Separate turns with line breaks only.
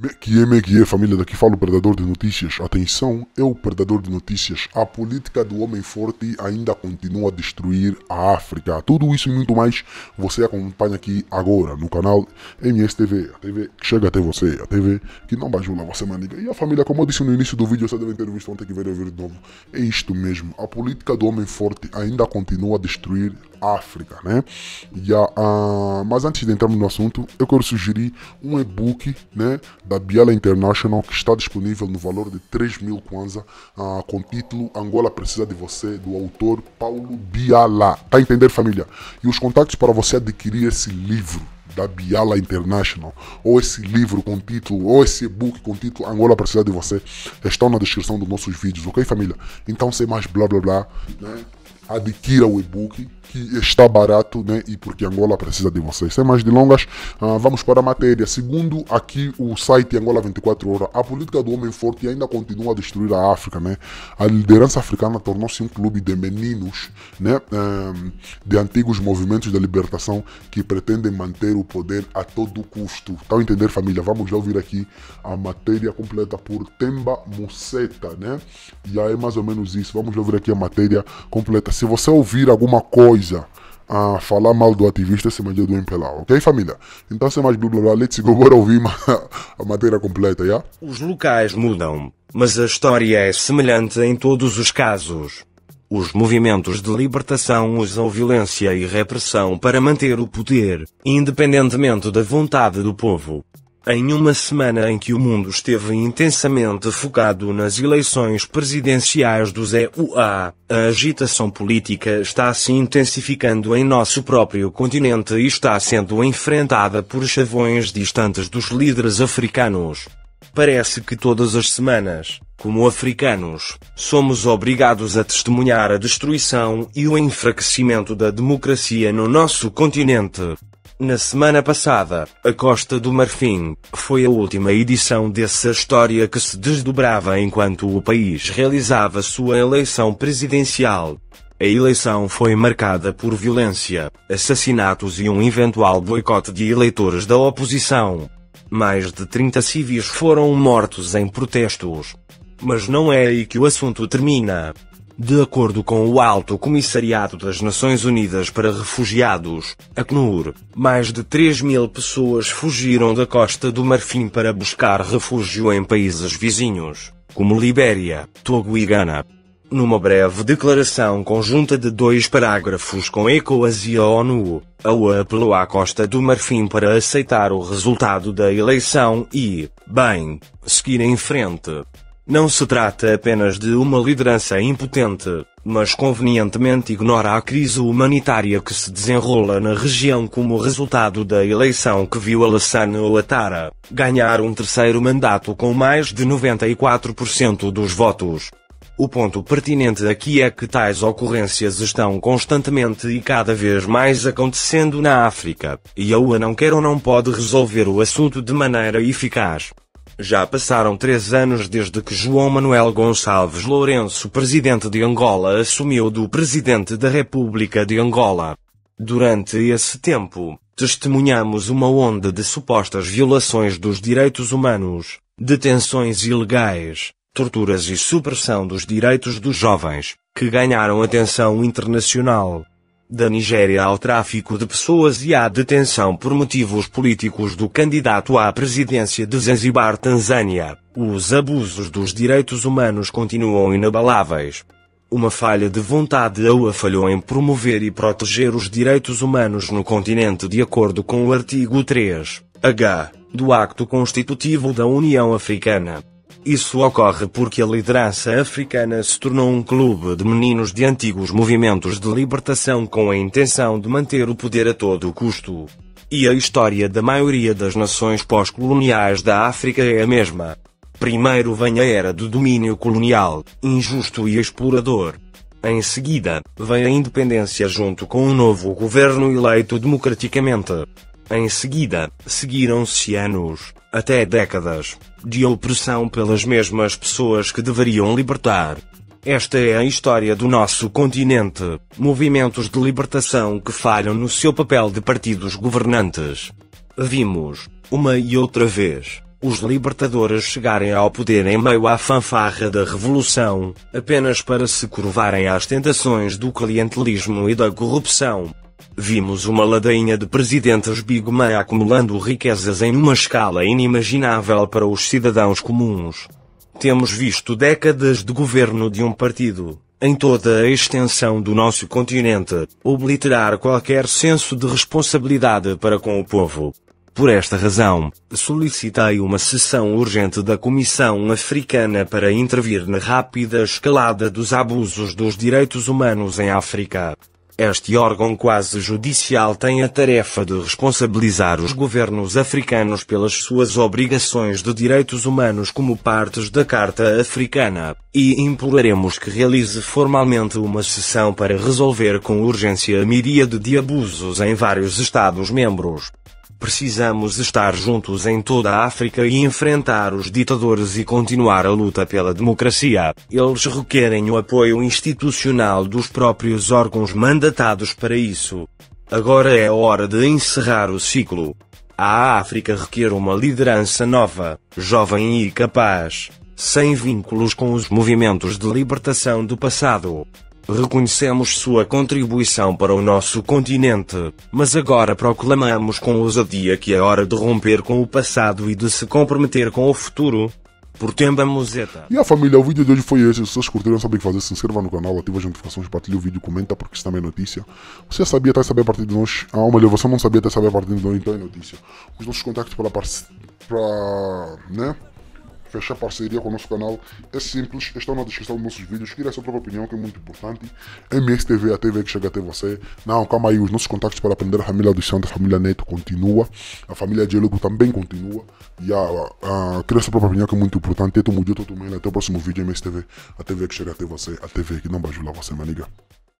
Mequie, mequie, família, daqui fala o Predador de Notícias. Atenção, é o Predador de Notícias. A política do homem forte ainda continua a destruir a África. Tudo isso e muito mais você acompanha aqui agora no canal MSTV. A TV que chega até você, a TV que não bajula você, maniga. E a família, como eu disse no início do vídeo, você deve ter visto ontem que veio ver de novo. É isto mesmo, a política do homem forte ainda continua a destruir a África, né? E a, a... Mas antes de entrarmos no assunto, eu quero sugerir um e-book, né? da Biela International, que está disponível no valor de 3 mil kwanza, uh, com título Angola Precisa de Você, do autor Paulo Biala. Tá a entender, família? E os contatos para você adquirir esse livro da Biala International, ou esse livro com título, ou esse e-book com título Angola Precisa de Você, estão na descrição dos nossos vídeos, ok, família? Então, sem mais blá blá blá, né? adquira o e-book que está barato né, e porque Angola precisa de vocês. Sem mais delongas, uh, vamos para a matéria. Segundo aqui o site Angola 24 Horas, a política do homem forte ainda continua a destruir a África. Né? A liderança africana tornou-se um clube de meninos né, um, ah, de antigos movimentos da libertação que pretendem manter o poder a todo custo. Estão tá a entender, família? Vamos já ouvir aqui a matéria completa por Temba Museta, Né? E aí é mais ou menos isso. Vamos já ouvir aqui a matéria completa. Se você ouvir alguma coisa, coisa a falar mal do ativista se mandou do MPLA, ok, família? Então, sem mais blá blá blá, let's go, bora ouvir a matéria completa, já? Yeah?
Os locais mudam, mas a história é semelhante em todos os casos. Os movimentos de libertação usam violência e repressão para manter o poder, independentemente da vontade do povo. Em uma semana em que o mundo esteve intensamente focado nas eleições presidenciais do ZUA, a agitação política está se intensificando em nosso próprio continente e está sendo enfrentada por chavões distantes dos líderes africanos. Parece que todas as semanas, como africanos, somos obrigados a testemunhar a destruição e o enfraquecimento da democracia no nosso continente. Na semana passada, a Costa do Marfim foi a última edição dessa história que se desdobrava enquanto o país realizava sua eleição presidencial. A eleição foi marcada por violência, assassinatos e um eventual boicote de eleitores da oposição. Mais de 30 civis foram mortos em protestos. Mas não é aí que o assunto termina. De acordo com o Alto Comissariado das Nações Unidas para Refugiados, ACNUR, mais de 3 mil pessoas fugiram da costa do Marfim para buscar refúgio em países vizinhos, como Libéria, Togo e Gana. Numa breve declaração conjunta de dois parágrafos com ECOAS e a ONU, a UE apelou à Costa do Marfim para aceitar o resultado da eleição e, bem, seguir em frente. Não se trata apenas de uma liderança impotente, mas convenientemente ignora a crise humanitária que se desenrola na região como resultado da eleição que viu Alassane Ouattara ganhar um terceiro mandato com mais de 94% dos votos. O ponto pertinente aqui é que tais ocorrências estão constantemente e cada vez mais acontecendo na África, e a UA não quer ou não pode resolver o assunto de maneira eficaz. Já passaram três anos desde que João Manuel Gonçalves Lourenço, presidente de Angola, assumiu do presidente da República de Angola. Durante esse tempo, testemunhamos uma onda de supostas violações dos direitos humanos, detenções ilegais, torturas e supressão dos direitos dos jovens, que ganharam atenção internacional da Nigéria ao tráfico de pessoas e à detenção por motivos políticos do candidato à presidência de Zanzibar, Tanzânia. Os abusos dos direitos humanos continuam inabaláveis. Uma falha de vontade a UA falhou em promover e proteger os direitos humanos no continente de acordo com o artigo 3, H, do Acto Constitutivo da União Africana. Isso ocorre porque a liderança africana se tornou um clube de meninos de antigos movimentos de libertação com a intenção de manter o poder a todo custo. E a história da maioria das nações pós-coloniais da África é a mesma. Primeiro vem a era do domínio colonial, injusto e explorador. Em seguida, vem a independência junto com um novo governo eleito democraticamente. Em seguida, seguiram-se anos, até décadas, de opressão pelas mesmas pessoas que deveriam libertar. Esta é a história do nosso continente, movimentos de libertação que falham no seu papel de partidos governantes. Vimos, uma e outra vez, os libertadores chegarem ao poder em meio à fanfarra da revolução, apenas para se curvarem às tentações do clientelismo e da corrupção. Vimos uma ladainha de presidentes Big Man acumulando riquezas em uma escala inimaginável para os cidadãos comuns. Temos visto décadas de governo de um partido, em toda a extensão do nosso continente, obliterar qualquer senso de responsabilidade para com o povo. Por esta razão, solicitei uma sessão urgente da Comissão Africana para intervir na rápida escalada dos abusos dos direitos humanos em África. Este órgão quase judicial tem a tarefa de responsabilizar os governos africanos pelas suas obrigações de direitos humanos como partes da Carta Africana, e imploraremos que realize formalmente uma sessão para resolver com urgência a miríade de abusos em vários Estados-membros. Precisamos estar juntos em toda a África e enfrentar os ditadores e continuar a luta pela democracia. Eles requerem o apoio institucional dos próprios órgãos mandatados para isso. Agora é hora de encerrar o ciclo. A África requer uma liderança nova, jovem e capaz, sem vínculos com os movimentos de libertação do passado. Reconhecemos sua contribuição para o nosso continente, mas agora proclamamos com ousadia que é hora de romper com o passado e de se comprometer com o futuro. Por Temba Museta. E a
família, o vídeo de hoje foi esse. Se vocês curtiram, sabem o que fazer. Se inscreva no canal, ativa as notificações, partilhe o vídeo, comenta, porque isso também é notícia. Você sabia até saber a partir de nós. Ah, uma você não sabia até saber a partir de nós, então é notícia. Os nossos contactos para, para né? fechar parceria com o nosso canal, é simples, está na é descrição dos nossos vídeos, ir a sua própria opinião, que é muito importante. É MSTV, a TV que chega até você. Não, calma aí, os nossos contatos para aprender a família do Santo, a família Neto continua, a família de Elugo também continua. E a, ah, a, ah, a ah, criar a sua própria opinião, que é muito importante. Eu tô mudando, eu tô Até o próximo vídeo, MSTV, a TV que chega até você, a TV que não vai ajudar você, minha liga.